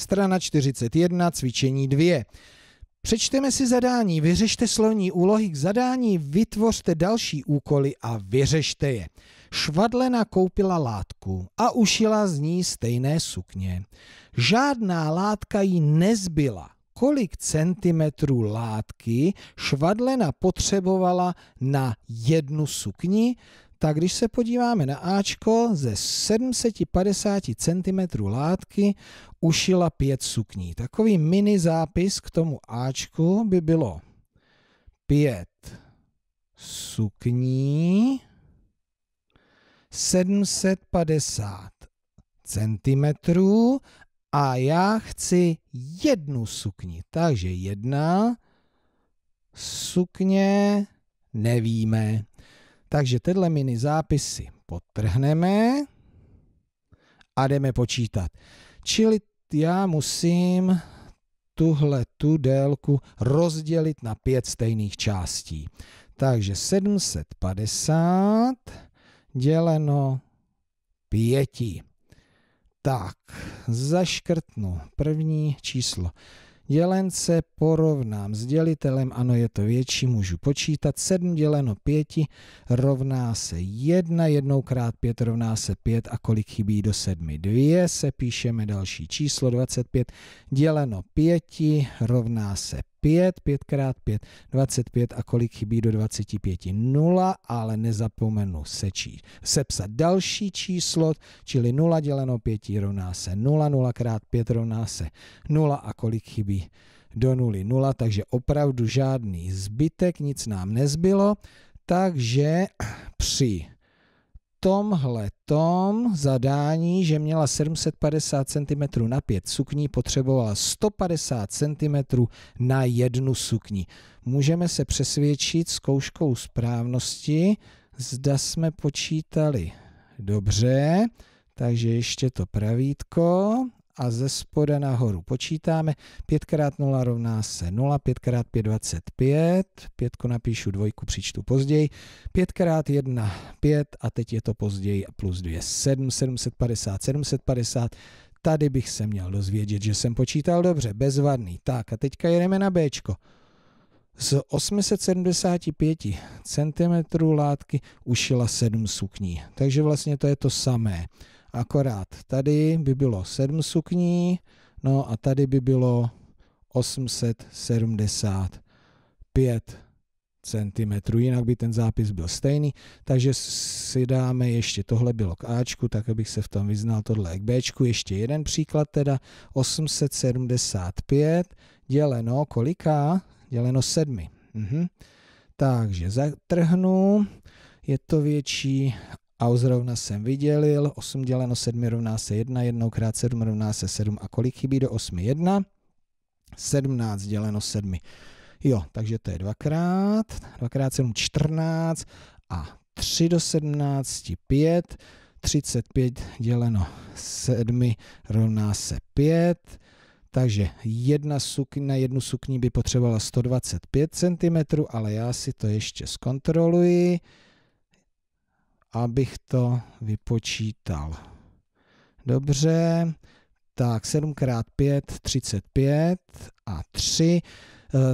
Strana 41, cvičení 2. Přečteme si zadání, vyřešte slovní úlohy k zadání, vytvořte další úkoly a vyřešte je. Švadlena koupila látku a ušila z ní stejné sukně. Žádná látka jí nezbyla. Kolik centimetrů látky Švadlena potřebovala na jednu sukni? tak když se podíváme na Ačko, ze 750 cm látky ušila pět sukní. Takový mini zápis k tomu Ačku by bylo pět sukní 750 cm a já chci jednu sukni. Takže jedna sukně nevíme. Takže tenhle mini zápis si a jdeme počítat. Čili já musím tuhle tu délku rozdělit na pět stejných částí. Takže 750 děleno pěti. Tak, zaškrtnu první číslo. Dělen se porovnám s dělitelem, ano je to větší, můžu počítat. 7 děleno 5 rovná se 1, 1 krát 5 rovná se 5 a kolik chybí do 7? 2 se píšeme další číslo 25 děleno 5 rovná se 5, 5 x 5, 25 a kolik chybí do 25? 0, ale nezapomenu sečít. Sepsat další číslo, čili 0 děleno 5 rovná se 0, 0 x 5 rovná se 0 a kolik chybí do 0, 0, takže opravdu žádný zbytek, nic nám nezbylo, takže při tom, zadání, že měla 750 cm na pět sukní, potřebovala 150 cm na jednu sukni. Můžeme se přesvědčit zkouškou správnosti, zda jsme počítali dobře, takže ještě to pravítko a ze spoda nahoru počítáme. 5 x 0 rovná se 0, 5 x 5 25, 5 napíšu dvojku, přičtu později, 5 x 1 5 a teď je to později plus 2 7, 750, 750, tady bych se měl dozvědět, že jsem počítal dobře, bezvadný. Tak a teďka jedeme na B. Z 875 cm látky ušila 7 sukní, takže vlastně to je to samé. Akorát tady by bylo 7 sukní, no a tady by bylo 875 cm. Jinak by ten zápis byl stejný, takže si dáme ještě, tohle bylo k Ačku, tak abych se v tom vyznal, tohle je k Bčku. Ještě jeden příklad teda, 875 děleno koliká? Děleno sedmi. Mhm. Takže zatrhnu, je to větší Aus zrovna jsem vydělil, 8 děleno 7 rovná se 1, 1 krát 7 rovná se 7 a kolik chybí do 8? 1, 17 děleno 7. Jo, takže to je dvakrát, dvakrát 7, 14 a 3 do 17, 5, 35 děleno 7 rovná se 5, takže jedna sukni, na jednu sukni by potřebovala 125 cm, ale já si to ještě zkontroluji abych to vypočítal. Dobře, tak 7 x 5, 35 a 3.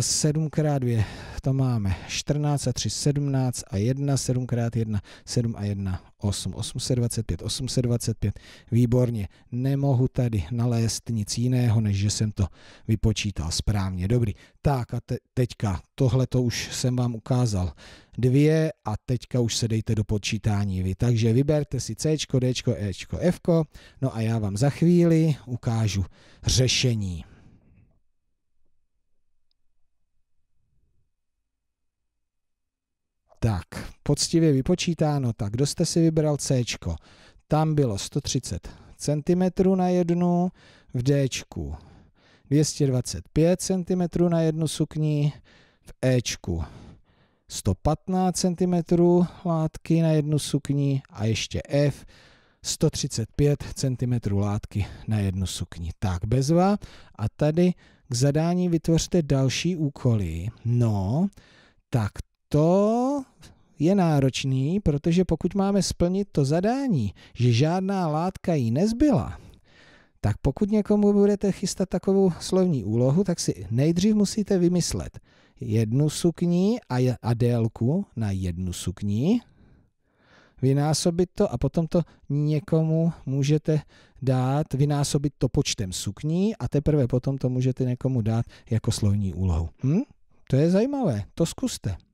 7 x 2 tam máme 14 a 3, 17 a 1, 7 x 1, 7 a 1, 8, 825, 825, výborně. Nemohu tady nalézt nic jiného, než že jsem to vypočítal správně. Dobrý, tak a te, teďka tohle to už jsem vám ukázal dvě a teďka už se dejte do počítání vy. Takže vyberte si C, D, E, F, no a já vám za chvíli ukážu řešení. Tak, poctivě vypočítáno, tak kdo jste si vybral C? Tam bylo 130 cm na jednu, v D 225 cm na jednu sukni, v E 115 cm látky na jednu sukni a ještě F 135 cm látky na jednu sukni. Tak, bezva. A tady k zadání vytvořte další úkoly. No, tak to je náročný, protože pokud máme splnit to zadání, že žádná látka jí nezbyla, tak pokud někomu budete chystat takovou slovní úlohu, tak si nejdřív musíte vymyslet jednu sukní a, a délku na jednu sukní, vynásobit to a potom to někomu můžete dát, vynásobit to počtem sukní a teprve potom to můžete někomu dát jako slovní úlohu. Hm? To je zajímavé, to zkuste.